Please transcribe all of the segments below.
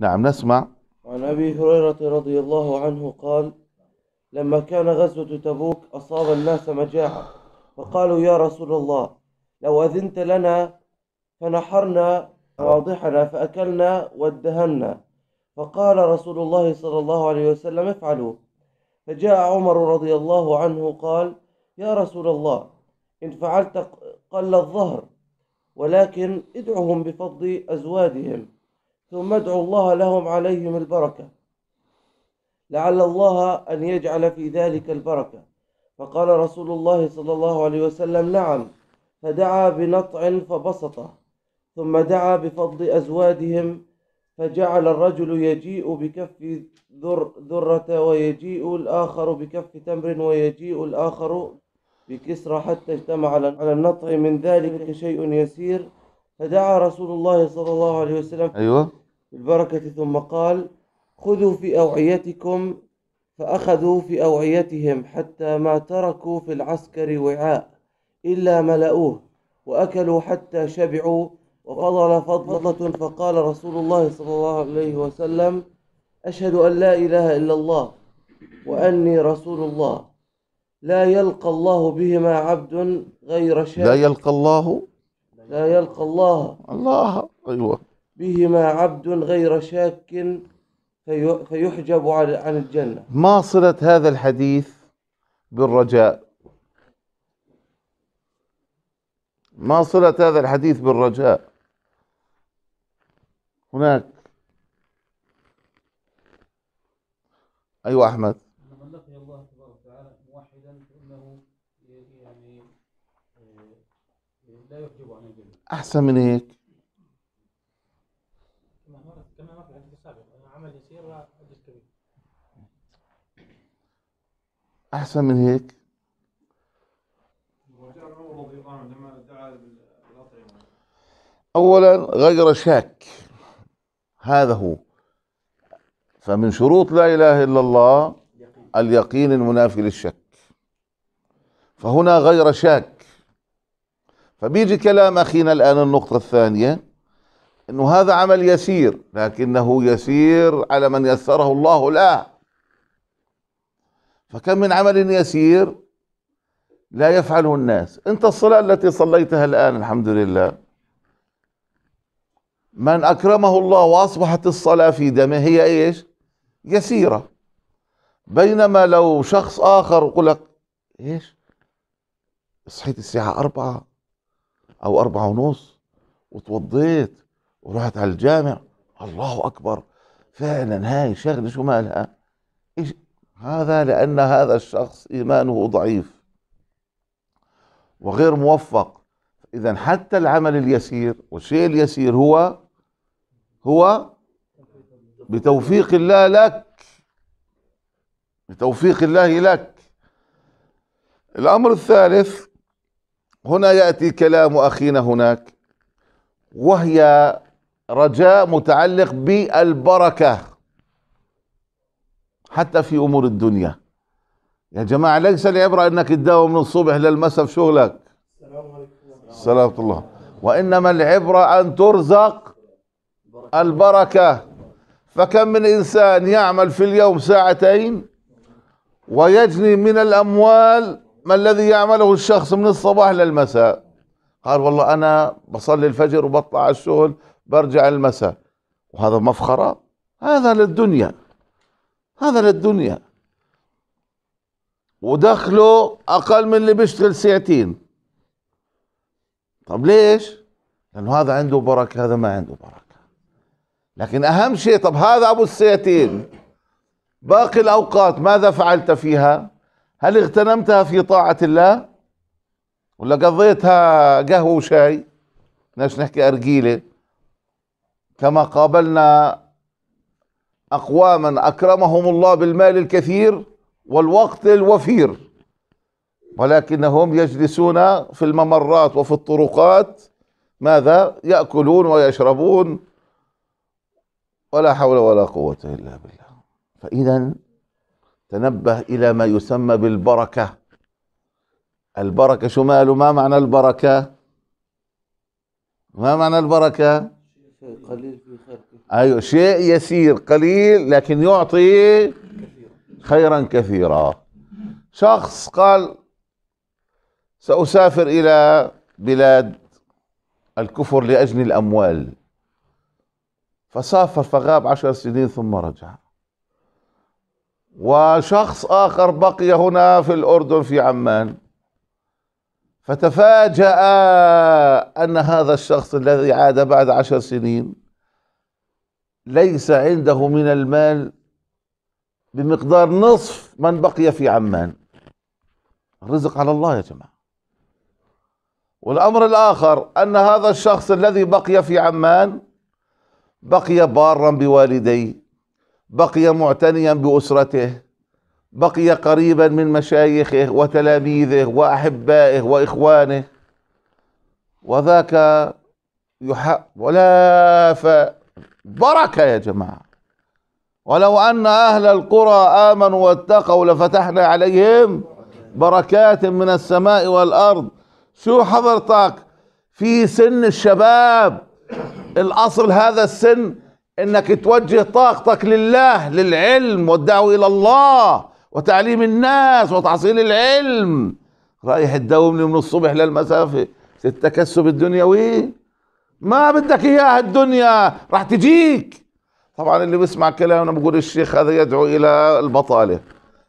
نعم نسمع عن أبي هريرة رضي الله عنه قال لما كان غزوة تبوك أصاب الناس مجاعة فقالوا يا رسول الله لو أذنت لنا فنحرنا واضحنا فأكلنا وادهنا فقال رسول الله صلى الله عليه وسلم افعلوا فجاء عمر رضي الله عنه قال يا رسول الله إن فعلت قل الظهر ولكن ادعهم بفضل أزوادهم ثم ادعوا الله لهم عليهم البركة لعل الله أن يجعل في ذلك البركة فقال رسول الله صلى الله عليه وسلم نعم فدعا بنطع فبسطه ثم دعا بفضل أزوادهم فجعل الرجل يجيء بكف ذر ذرة ويجيء الآخر بكف تمر ويجيء الآخر بكسرى حتى اجتمع على النطع من ذلك شيء يسير فدعا رسول الله صلى الله عليه وسلم أيوة بالبركة ثم قال خذوا في أوعيتكم فأخذوا في أوعيتهم حتى ما تركوا في العسكر وعاء إلا ملأوه وأكلوا حتى شبعوا وفضل فضلة فقال رسول الله صلى الله عليه وسلم أشهد أن لا إله إلا الله وأني رسول الله لا يلقى الله بهما عبد غير شاك لا يلقى الله لا يلقى الله الله أيوه بهما عبد غير شاك فيحجب عن الجنة ما صلة هذا الحديث بالرجاء ما صلة هذا الحديث بالرجاء هناك أيوة أحمد من لقي الله تبارك وتعالى موحدا فإنه يعني لا يحجب عن الجنة أحسن من هيك أحسن من هيك أولا غير شاك هذا هو فمن شروط لا إله إلا الله اليقين المنافي للشك فهنا غير شاك فبيجي كلام أخينا الآن النقطة الثانية أنه هذا عمل يسير لكنه يسير على من يسره الله لا فكم من عمل يسير لا يفعله الناس انت الصلاة التي صليتها الآن الحمد لله من أكرمه الله وأصبحت الصلاة في دمه هي إيش يسيرة بينما لو شخص آخر يقول لك إيش صحيت الساعة أربعة أو أربعة ونص وتوضيت ورحت على الجامع الله أكبر فعلا هاي شغلة شو مالها إيش هذا لأن هذا الشخص إيمانه ضعيف وغير موفق إذا حتى العمل اليسير والشيء اليسير هو هو بتوفيق الله لك بتوفيق الله لك الأمر الثالث هنا يأتي كلام أخينا هناك وهي رجاء متعلق بالبركة حتى في امور الدنيا يا جماعه ليس العبره انك تداوم من الصبح للمساء في شغلك السلام الله وانما العبره ان ترزق البركه فكم من انسان يعمل في اليوم ساعتين ويجني من الاموال ما الذي يعمله الشخص من الصباح للمساء قال والله انا بصلي الفجر وبطلع على الشغل برجع المساء وهذا مفخره هذا للدنيا هذا للدنيا ودخله اقل من اللي بيشتغل ساعتين طب ليش لانه هذا عنده بركه هذا ما عنده بركه لكن اهم شيء طب هذا ابو الساعتين باقي الاوقات ماذا فعلت فيها هل اغتنمتها في طاعه الله ولا قضيتها قهوه وشاي بدناش نحكي ارجيله كما قابلنا أقواما أكرمهم الله بالمال الكثير والوقت الوفير ولكنهم يجلسون في الممرات وفي الطرقات ماذا يأكلون ويشربون ولا حول ولا قوة إلا بالله فإذا تنبه إلى ما يسمى بالبركة البركة شو ماله ما معنى البركة ما معنى البركة قليل ايوه شيء يسير قليل لكن يعطي خيرا كثيرا شخص قال ساسافر الى بلاد الكفر لاجل الاموال فسافر فغاب عشر سنين ثم رجع وشخص اخر بقي هنا في الاردن في عمان فتفاجأ أن هذا الشخص الذي عاد بعد عشر سنين ليس عنده من المال بمقدار نصف من بقي في عمان الرزق على الله يا جماعة والأمر الآخر أن هذا الشخص الذي بقي في عمان بقي بارا بوالديه بقي معتنيا بأسرته بقي قريبا من مشايخه وتلاميذه وأحبائه وإخوانه وذاك يحق ولا بركة يا جماعة ولو أن أهل القرى آمنوا واتقوا لفتحنا عليهم بركات من السماء والأرض شو حضرتك في سن الشباب الأصل هذا السن انك توجه طاقتك لله للعلم والدعوة الى الله وتعليم الناس وتحصيل العلم رايح تداومني من الصبح للمسافة التكسب الدنيوي ما بدك اياها الدنيا راح تجيك طبعا اللي بيسمع كلامنا بقول الشيخ هذا يدعو الى البطاله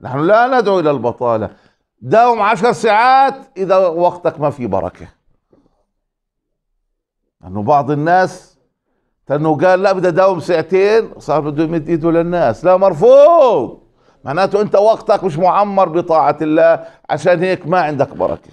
نحن لا ندعو الى البطاله داوم عشر ساعات اذا وقتك ما في بركه لانه بعض الناس لانه قال لا بدي اداوم ساعتين صار بده يمد ايده للناس لا مرفوض معناته انت وقتك مش معمر بطاعه الله عشان هيك ما عندك بركه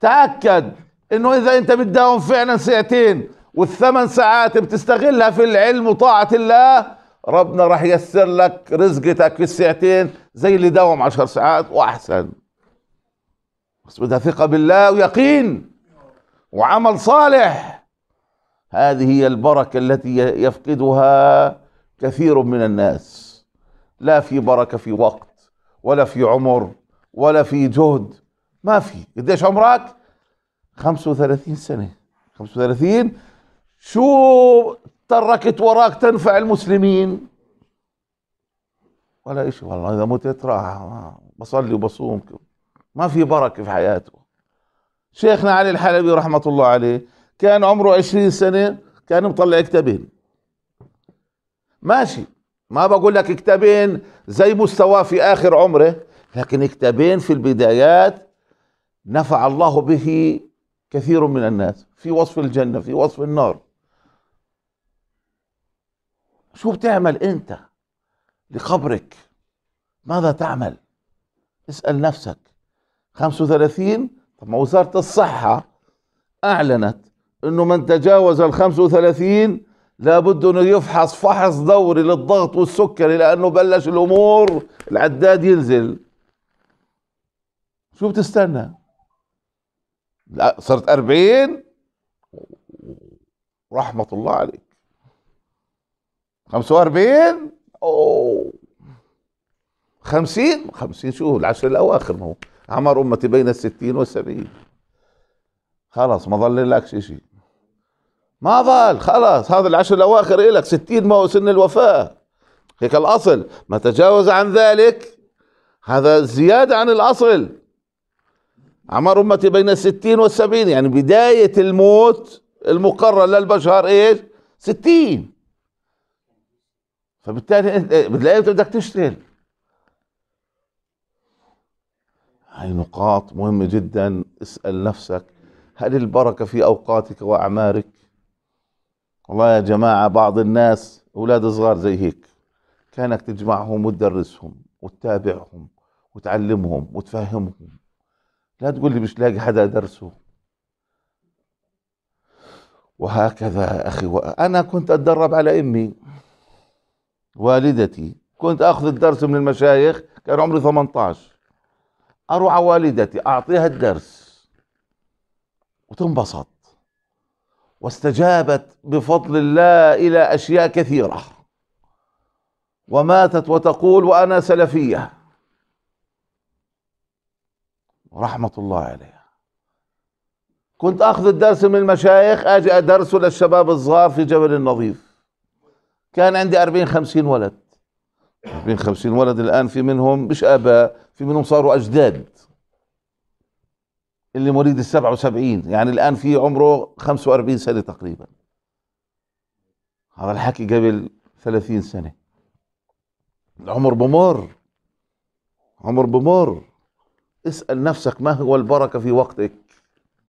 تاكد انه اذا انت بتداوم فعلا ساعتين والثمان ساعات بتستغلها في العلم وطاعة الله ربنا راح يسر لك رزقتك في الساعتين زي اللي داوم عشر ساعات واحسن بس بدها ثقة بالله ويقين وعمل صالح هذه هي البركة التي يفقدها كثير من الناس لا في بركة في وقت ولا في عمر ولا في جهد ما في قديش عمرك 35 سنة 35 شو تركت وراك تنفع المسلمين ولا شيء والله إذا متت راح بصلي وبصوم ما في بركة في حياته شيخنا علي الحلبي رحمة الله عليه كان عمره 20 سنة كان مطلع كتابين ماشي ما بقول لك كتابين زي مستواه في آخر عمره لكن كتابين في البدايات نفع الله به كثير من الناس في وصف الجنة في وصف النار شو بتعمل أنت لقبرك ماذا تعمل اسأل نفسك 35 طب وزارة الصحة أعلنت أنه من تجاوز ال 35 لابد أنه يفحص فحص دوري للضغط والسكري لأنه بلش الأمور العداد ينزل شو بتستنى لا صرت أربعين رحمة الله عليك خمسة وأربعين خمسين خمسين شو العشر الأواخر ما هو عمر أمتي بين الستين والسبعين خلاص ما ظل لك شيء شيء ما ظل خلاص هذا العشر الأواخر إلك ستين ما هو سن الوفاة هيك الأصل ما تجاوز عن ذلك هذا زيادة عن الأصل أعمار أمتي بين الستين والسبعين يعني بداية الموت المقرر للبشر إيش ستين فبالتالي بتلاقي انت بدك تشتغل هاي نقاط مهمة جدا اسأل نفسك هل البركة في أوقاتك وأعمارك والله يا جماعة بعض الناس أولاد صغار زي هيك كانك تجمعهم وتدرسهم وتتابعهم وتعلمهم وتفهمهم لا تقول لي مش لاقي حدا ادرسه وهكذا أخي أنا كنت أتدرب على أمي والدتي كنت أخذ الدرس من المشايخ كان عمري 18 أروح على والدتي أعطيها الدرس وتنبسط واستجابت بفضل الله إلى أشياء كثيرة وماتت وتقول وأنا سلفيه رحمة الله عليها كنت أخذ الدرس من المشايخ أجي أدرسه للشباب الصغار في جبل النظيف كان عندي أربعين خمسين ولد أربعين خمسين ولد الآن في منهم مش آباء في منهم صاروا أجداد اللي مواليد السبعة وسبعين يعني الآن في عمره خمسة وأربعين سنة تقريبا هذا الحكي قبل ثلاثين سنة العمر بمر عمر بمر اسأل نفسك ما هو البركة في وقتك